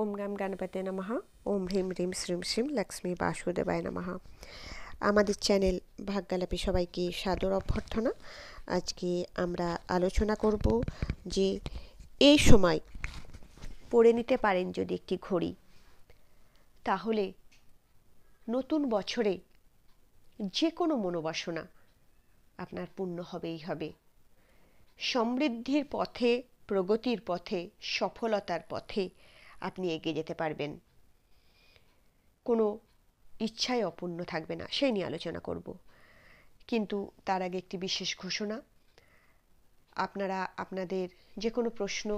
ওম গাম গণপতে নমঃ ওম হ্রিম হ্রিম শ্রীম শ্রীম লক্ষ্মী বাসুদেবায় নমঃ আমাদের চ্যানেল ভাগ্যালাপি সবাইকে সাদর অভ্যর্থনা আজকে আমরা আলোচনা করব যে এই সময় পড়ে নিতে পারেন যদি একটি ঘড়ি তাহলে নতুন বছরে যে কোনো মনোবাসনা আপনার পূর্ণ হবেই হবে সমৃদ্ধির পথে প্রগতির পথে সফলতার পথে আপনি এগিয়ে যেতে পারবেন কোনো ইচ্ছায় অপূর্ণ থাকবে না সেই নিয়ে আলোচনা করব কিন্তু তার আগে একটি বিশেষ ঘোষণা আপনারা আপনাদের যে কোনো প্রশ্ন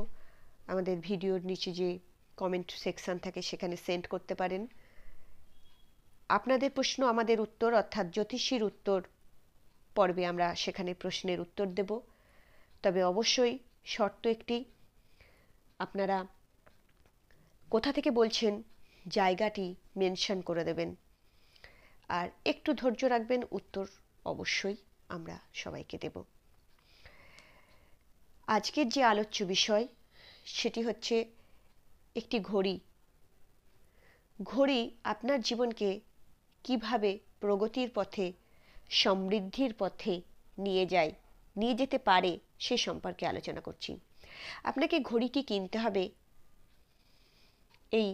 আমাদের ভিডিওর নিচে যে কমেন্ট সেকশান থাকে সেখানে সেন্ড করতে পারেন আপনাদের প্রশ্ন আমাদের উত্তর অর্থাৎ জ্যোতিষীর উত্তর পর্বে আমরা সেখানে প্রশ্নের উত্তর দেব তবে অবশ্যই শর্ত একটি আপনারা কোথা থেকে বলছেন জায়গাটি মেনশন করে দেবেন আর একটু ধৈর্য রাখবেন উত্তর অবশ্যই আমরা সবাইকে দেব আজকের যে আলোচ্য বিষয় সেটি হচ্ছে একটি ঘড়ি ঘড়ি আপনার জীবনকে কিভাবে প্রগতির পথে সমৃদ্ধির পথে নিয়ে যায় নিয়ে যেতে পারে সে সম্পর্কে আলোচনা করছি আপনাকে ঘড়িটি কিনতে হবে এই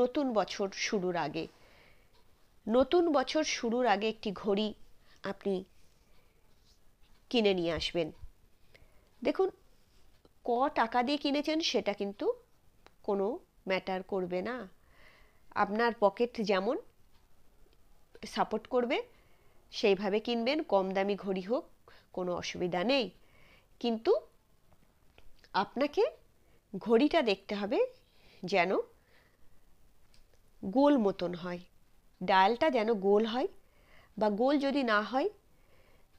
নতুন বছর শুরুর আগে নতুন বছর শুরুর আগে একটি ঘড়ি আপনি কিনে নিয়ে আসবেন দেখুন ক টাকা দিয়ে কিনেছেন সেটা কিন্তু কোনো ম্যাটার করবে না আপনার পকেট যেমন সাপোর্ট করবে সেইভাবে কিনবেন কম দামি ঘড়ি হোক কোনো অসুবিধা নেই কিন্তু আপনাকে ঘড়িটা দেখতে হবে যেন গোল মতন হয় ডালটা যেন গোল হয় বা গোল যদি না হয়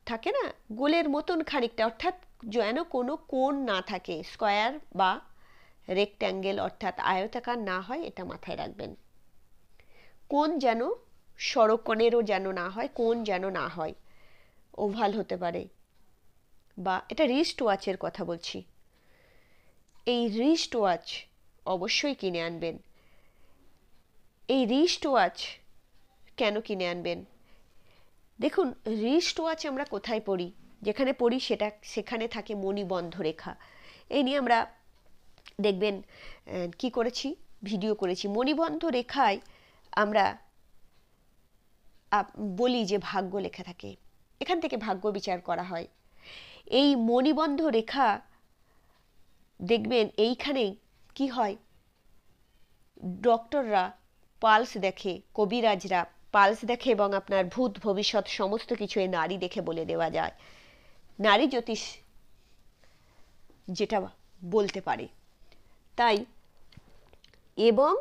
থাকে না গোলের মতন খানিকটা অর্থাৎ যেন কোনো কোণ না থাকে স্কোয়ার বা রেক্ট্যাঙ্গেল অর্থাৎ আয়তাকার না হয় এটা মাথায় রাখবেন কোন যেন সরকণেরও যেন না হয় কোন যেন না হয় ওভাল হতে পারে বা এটা রিস্ট ওয়াচের কথা বলছি এই রিস্ট ওয়াচ অবশ্যই কিনে আনবেন এই রিস্ট ওয়াচ কেন কিনে আনবেন দেখুন রিস্ট ওয়াচ আমরা কোথায় পড়ি যেখানে পড়ি সেটা সেখানে থাকে মণিবন্ধ রেখা এই নিয়ে আমরা দেখবেন কি করেছি ভিডিও করেছি মণিবন্ধ রেখায় আমরা বলি যে ভাগ্য লেখা থাকে এখান থেকে ভাগ্য বিচার করা হয় এই মণিবন্ধ রেখা দেখবেন এইখানেই কি হয় ডক্টররা পালস দেখে কবিরাজরা পালস দেখে এবং আপনার ভূত ভবিষ্যৎ সমস্ত কিছু এই নারী দেখে বলে দেওয়া যায় নারী জ্যোতিষ যেটা বলতে পারে তাই এবং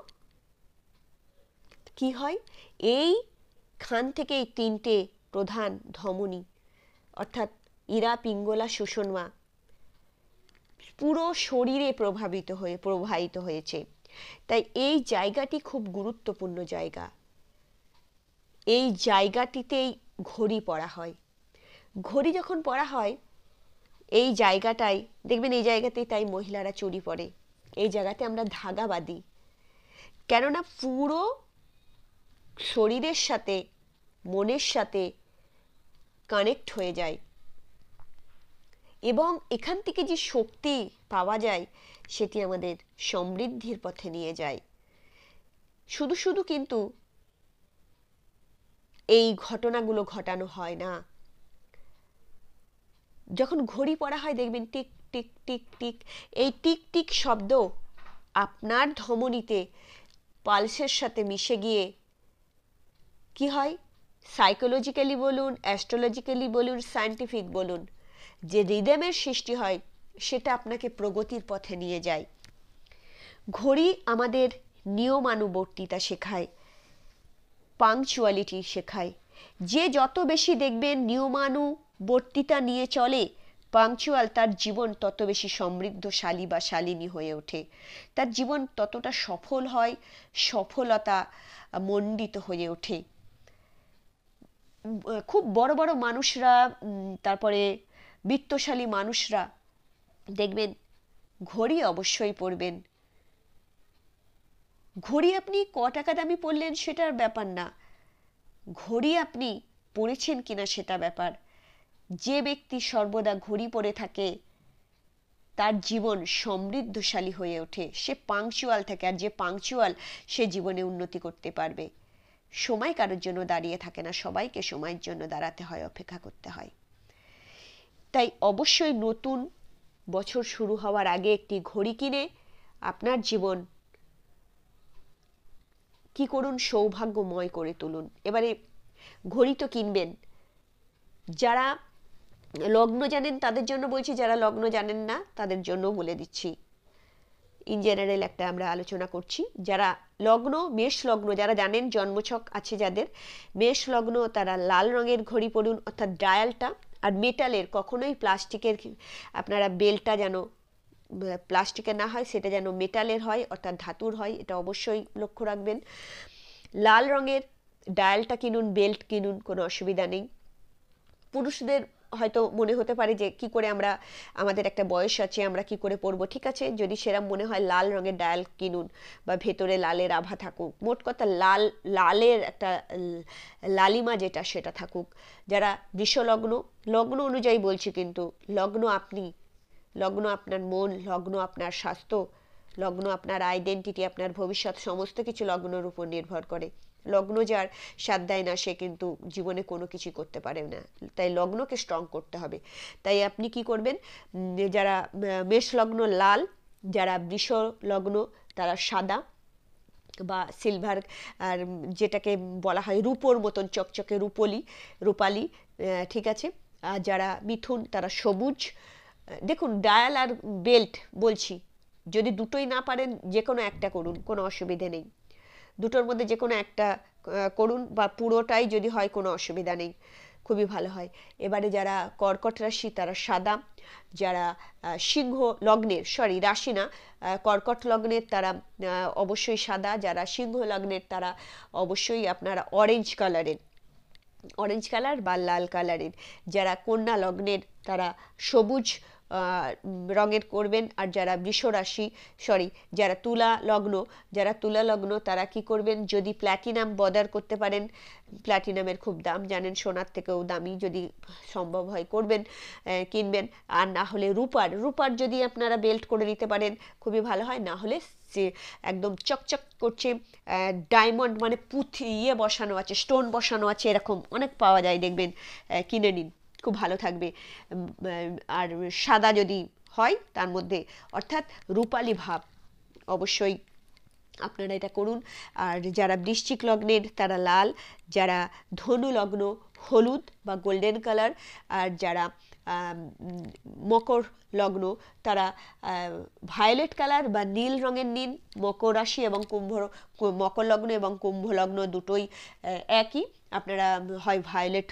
কি হয় এই খান থেকে এই তিনটে প্রধান ধমনী অর্থাৎ ইরা পিঙ্গলা শোষণমা পুরো শরীরে প্রভাবিত হয়ে প্রবাহিত হয়েছে তাই এই জায়গাটি খুব গুরুত্বপূর্ণ জায়গা এই জায়গাটিতেই ঘড়ি পড়া হয় ঘড়ি যখন পড়া হয় এই জায়গাটাই দেখবেন এই জায়গাতেই তাই মহিলারা চুরি পরে এই জায়গাতে আমরা ধাগা বাঁধি কেননা পুরো শরীরের সাথে মনের সাথে কানেক্ট হয়ে যায় এবং এখান থেকে যে শক্তি পাওয়া যায় সেটি আমাদের সমৃদ্ধির পথে নিয়ে যায় শুধু শুধু কিন্তু এই ঘটনাগুলো ঘটানো হয় না যখন ঘড়ি পড়া হয় দেখবেন টিক টিক টিক টিক এই টিক টিক শব্দ আপনার ধমনীতে পালসের সাথে মিশে গিয়ে কি হয় সাইকোলজিক্যালি বলুন অ্যাস্ট্রোলজিক্যালি বলুন সায়েন্টিফিক বলুন যে রিদেমের সৃষ্টি হয় সেটা আপনাকে প্রগতির পথে নিয়ে যায় ঘড়ি আমাদের নিয়মানুবর্তিতা শেখায় পাংচুয়ালিটি শেখায় যে যত বেশি দেখবেন নিয়মানুবর্তিতা নিয়ে চলে পাংচুয়াল তার জীবন তত বেশি সমৃদ্ধশালী বা শালিনী হয়ে ওঠে তার জীবন ততটা সফল হয় সফলতা মণ্ডিত হয়ে ওঠে খুব বড় বড় মানুষরা তারপরে বিত্তশালী মানুষরা দেখবেন ঘড়ি অবশ্যই পরবেন ঘড়ি আপনি ক টাকা দামি পড়লেন সেটার ব্যাপার না ঘড়ি আপনি পড়েছেন কিনা সেটা ব্যাপার যে ব্যক্তি সর্বদা ঘড়ি পরে থাকে তার জীবন সমৃদ্ধশালী হয়ে ওঠে সে পাংচুয়াল থাকে আর যে পাংচুয়াল সে জীবনে উন্নতি করতে পারবে সময় কারোর জন্য দাঁড়িয়ে থাকে না সবাইকে সময়ের জন্য দাঁড়াতে হয় অপেক্ষা করতে হয় তাই অবশ্যই নতুন বছর শুরু হওয়ার আগে একটি ঘড়ি কিনে আপনার জীবন কি করুন সৌভাগ্যময় করে তুলুন এবারে ঘড়ি তো কিনবেন যারা লগ্ন জানেন তাদের জন্য বলছি যারা লগ্ন জানেন না তাদের জন্য বলে দিচ্ছি ইন জেনারেল একটা আমরা আলোচনা করছি যারা লগ্ন মেষ লগ্ন যারা জানেন জন্মছক আছে যাদের মেষ লগ্ন তারা লাল রঙের ঘড়ি পরুন অর্থাৎ ডায়ালটা আর মেটালের কখনোই প্লাস্টিকের আপনারা বেলটা যেন প্লাস্টিকের না হয় সেটা যেন মেটালের হয় অর্থাৎ ধাতুর হয় এটা অবশ্যই লক্ষ্য রাখবেন লাল রঙের ডায়ালটা কিনুন বেল্ট কিনুন কোনো অসুবিধা নেই পুরুষদের হয়তো মনে হতে পারে যে কি করে আমরা আমাদের একটা বয়স আছে আমরা কি করে পরবো ঠিক আছে যদি সেরম মনে হয় লাল রঙের ডায়াল কিনুন বা ভেতরে লালের আভা থাকুক মোট কথা লাল লালের একটা লালিমা যেটা সেটা থাকুক যারা বিশ্বলগ্ন লগ্ন অনুযায়ী বলছি কিন্তু লগ্ন আপনি লগ্ন আপনার মন লগ্ন আপনার স্বাস্থ্য লগ্ন আপনার আইডেন্টিটি আপনার ভবিষ্যৎ সমস্ত কিছু লগ্নর উপর নির্ভর করে লগ্ন যার সাথ দেয় না সে কিন্তু জীবনে কোনো কিছু করতে পারে না তাই লগ্নকে স্ট্রং করতে হবে তাই আপনি কি করবেন যারা মেষ লগ্ন লাল যারা বৃষ লগ্ন তারা সাদা বা সিলভার আর যেটাকে বলা হয় রূপোর মতন চকচকে রূপলি রূপালি ঠিক আছে আর যারা মিথুন তারা সবুজ দেখুন ডায়াল আর বেল্ট বলছি যদি দুটোই না পারেন যে কোনো একটা করুন কোনো অসুবিধে নেই দুটোর মধ্যে যে কোনো একটা করুন বা পুরোটাই যদি হয় কোনো অসুবিধা নেই খুবই ভালো হয় এবারে যারা কর্কট রাশি তারা সাদা যারা সিংহ লগ্নের সরি রাশি না কর্কট লগ্নের তারা অবশ্যই সাদা যারা সিংহ লগ্নের তারা অবশ্যই আপনারা অরেঞ্জ কালারের অরেঞ্জ কালার বা লাল কালারের যারা কন্যা লগ্নের তারা সবুজ রঙের করবেন আর যারা বৃষ রাশি সরি যারা তুলা লগ্ন যারা তুলা লগ্ন তারা কি করবেন যদি প্ল্যাটিনাম বদার করতে পারেন প্ল্যাটিনামের খুব দাম জানেন সোনার থেকেও দামি যদি সম্ভব হয় করবেন কিনবেন আর না হলে রূপার রূপার যদি আপনারা বেল্ট করে নিতে পারেন খুবই ভালো হয় না হলে যে একদম চকচক করছে ডায়মন্ড মানে পুঁথি ইয়ে বসানো আছে স্টোন বসানো আছে এরকম অনেক পাওয়া যায় দেখবেন কিনে নিন খুব ভালো থাকবে আর সাদা যদি হয় তার মধ্যে অর্থাৎ রূপালী ভাব অবশ্যই আপনারা এটা করুন আর যারা বৃশ্চিক লগ্নের তারা লাল যারা ধনু লগ্ন হলুদ বা গোল্ডেন কালার আর যারা মকর লগ্ন তারা ভায়োলেট কালার বা নীল রঙের নিন মকর রাশি এবং কুম্ভ মকর লগ্ন এবং কুম্ভ লগ্ন দুটোই একই আপনারা হয় ভায়োলেট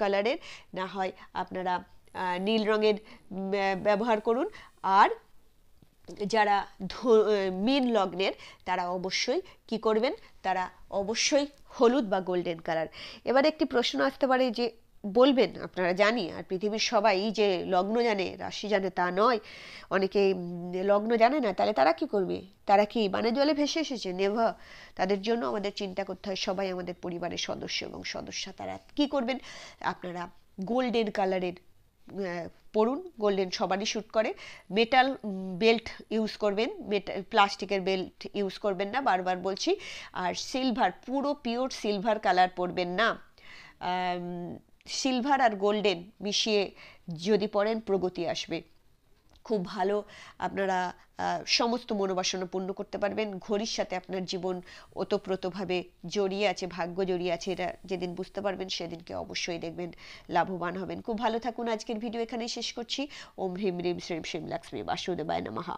কালারের না হয় আপনারা নীল রঙের ব্যবহার করুন আর যারা মীন লগ্নের তারা অবশ্যই কি করবেন তারা অবশ্যই হলুদ বা গোল্ডেন কালার এবার একটি প্রশ্ন আসতে পারে যে বলবেন আপনারা জানি আর পৃথিবীর সবাই যে লগ্ন জানে রাশি জানে তা নয় অনেকে লগ্ন জানে না তাহলে তারা কি করবে তারা কি মানে জলে ভেসে এসেছে নেভ তাদের জন্য আমাদের চিন্তা করতে হয় সবাই আমাদের পরিবারের সদস্য এবং সদস্যা তারা কি করবেন আপনারা গোল্ডেন কালারের পরুন গোল্ডেন সবারই শ্যুট করে মেটাল বেল্ট ইউজ করবেন মেটাল প্লাস্টিকের বেল্ট ইউজ করবেন না বারবার বলছি আর সিলভার পুরো পিওর সিলভার কালার পরবেন না সিলভার আর গোল্ডেন মিশিয়ে যদি পড়েন প্রগতি আসবে খুব ভালো আপনারা সমস্ত মনোবাসনা পূর্ণ করতে পারবেন ঘড়ির সাথে আপনার জীবন ওতপ্রোতভাবে জড়িয়ে আছে ভাগ্য জড়িয়ে আছে এটা যেদিন বুঝতে পারবেন সেদিনকে অবশ্যই দেখবেন লাভবান হবেন খুব ভালো থাকুন আজকের ভিডিও এখানেই শেষ করছি ওম হ্রিম রিম শ্রীম শ্রীম লক্ষ্মী বাসুদেবায় নমহা